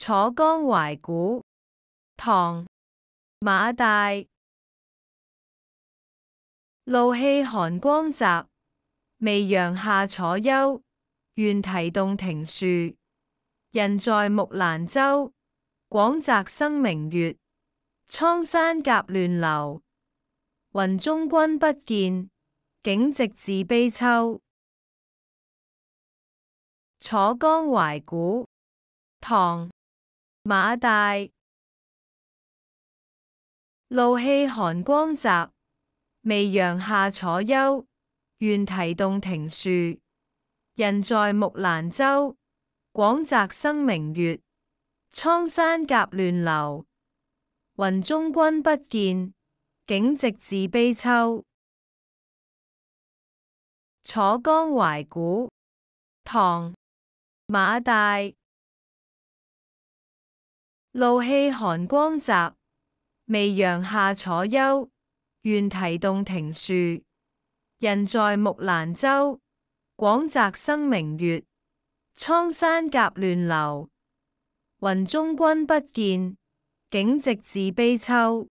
楚江怀古，唐·马大。露气寒光泽，未阳下楚幽。愿提洞庭树，人在木兰舟。广泽生明月，苍山夹乱流。云中君不见，景直自悲秋。楚江怀古，唐。马戴，露气寒光泽，未阳下楚幽。愿提洞庭树，人在木兰舟。广泽生明月，苍山甲乱流。云中君不见，景直自悲秋。《楚江怀古》唐，马岱。露气寒光泽，微阳下楚丘。愿啼洞庭树，人在木兰舟。广泽生明月，苍山甲乱流。云中君不见，景直自悲秋。